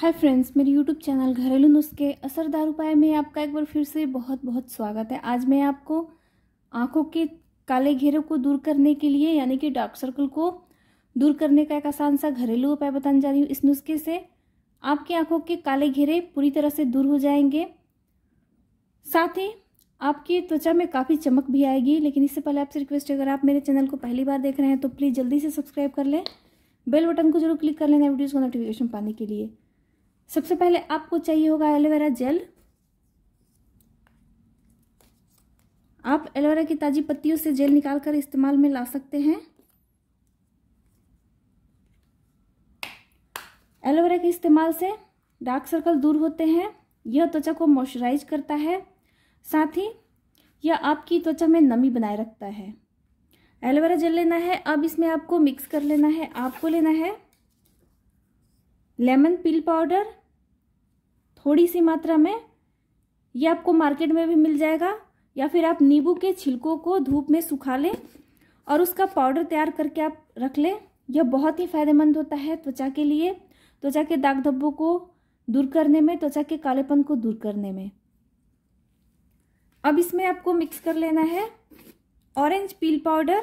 हाय friends मेरे YouTube channel घरेलू नुस्खे असरदार उपाय में आपका एक बार फिर से बहुत बहुत स्वागत है आज मैं आपको आंखों के काले घेरों को दूर करने के लिए यानी कि डार्क सर्कल को दूर करने का एक आसान सा घरेलू उपाय बताने जा रही हूँ इस नुस्खे से आपकी आंखों के काले घेरे पूरी तरह से दूर हो जाएंगे साथ ही आपकी त्वचा में काफ़ी चमक भी आएगी लेकिन इससे पहले आपसे रिक्वेस्ट है अगर आप मेरे चैनल को पहली बार देख रहे हैं तो प्लीज़ जल्दी से सब्सक्राइब कर लें बेल बटन को जरूर क्लिक कर लेना वीडियोज़ को नोटिफिकेशन पाने के लिए सबसे पहले आपको चाहिए होगा एलोवेरा जेल आप एलोवेरा की ताज़ी पत्तियों से जेल निकालकर इस्तेमाल में ला सकते हैं एलोवेरा के इस्तेमाल से डार्क सर्कल दूर होते हैं यह त्वचा को मॉइस्चराइज करता है साथ ही यह आपकी त्वचा में नमी बनाए रखता है एलोवेरा जेल लेना है अब इसमें आपको मिक्स कर लेना है आपको लेना है लेमन पिल पाउडर थोड़ी सी मात्रा में ये आपको मार्केट में भी मिल जाएगा या फिर आप नींबू के छिलकों को धूप में सुखा लें और उसका पाउडर तैयार करके आप रख लें यह बहुत ही फायदेमंद होता है त्वचा के लिए त्वचा के दाग धब्बों को दूर करने में त्वचा के कालेपन को दूर करने में अब इसमें आपको मिक्स कर लेना है ऑरेंज पील पाउडर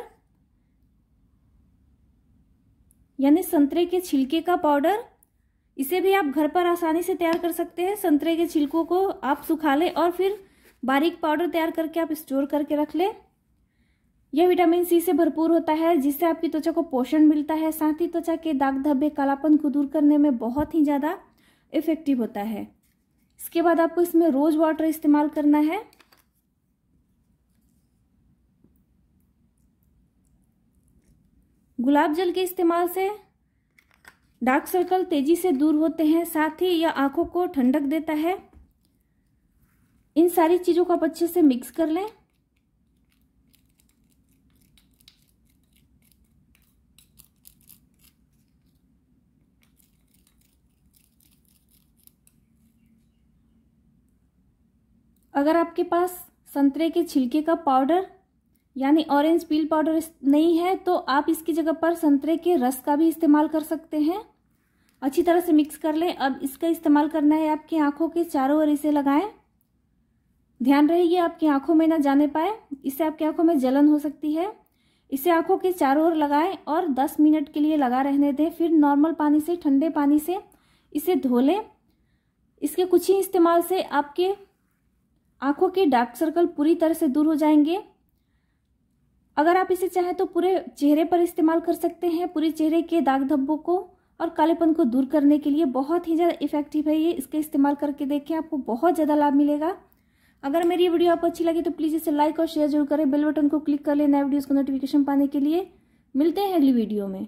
यानी संतरे के छिलके का पाउडर इसे भी आप घर पर आसानी से तैयार कर सकते हैं संतरे के छिलकों को आप सुखा लें और फिर बारीक पाउडर तैयार करके आप स्टोर करके रख लें यह विटामिन सी से भरपूर होता है जिससे आपकी त्वचा को पोषण मिलता है साथ ही त्वचा के दाग धब्बे कालापन को दूर करने में बहुत ही ज़्यादा इफेक्टिव होता है इसके बाद आपको इसमें रोज वाटर इस्तेमाल करना है गुलाब जल के इस्तेमाल से डार्क सर्कल तेजी से दूर होते हैं साथ ही यह आंखों को ठंडक देता है इन सारी चीज़ों को आप अच्छे से मिक्स कर लें अगर आपके पास संतरे के छिलके का पाउडर यानी ऑरेंज पील पाउडर नहीं है तो आप इसकी जगह पर संतरे के रस का भी इस्तेमाल कर सकते हैं अच्छी तरह से मिक्स कर लें अब इसका इस्तेमाल करना है आपकी आंखों के चारों ओर इसे लगाएं ध्यान रहे ये आपकी आंखों में ना जाने पाए इससे आपकी आंखों में जलन हो सकती है इसे आंखों के चारों ओर लगाएं और 10 मिनट के लिए लगा रहने दें फिर नॉर्मल पानी से ठंडे पानी से इसे धो लें इसके कुछ ही इस्तेमाल से आपके आंखों के डार्क सर्कल पूरी तरह से दूर हो जाएंगे अगर आप इसे चाहें तो पूरे चेहरे पर इस्तेमाल कर सकते हैं पूरे चेहरे के दाग धब्बों को और कालेपन को दूर करने के लिए बहुत ही ज़्यादा इफेक्टिव है ये इसका इस्तेमाल करके देखें आपको बहुत ज़्यादा लाभ मिलेगा अगर मेरी ये वीडियो आपको अच्छी लगी तो प्लीज़ इसे लाइक और शेयर जरूर करें बेल बटन को क्लिक कर लें नए वीडियोज़ को नोटिफिकेशन पाने के लिए मिलते हैं अगली वीडियो में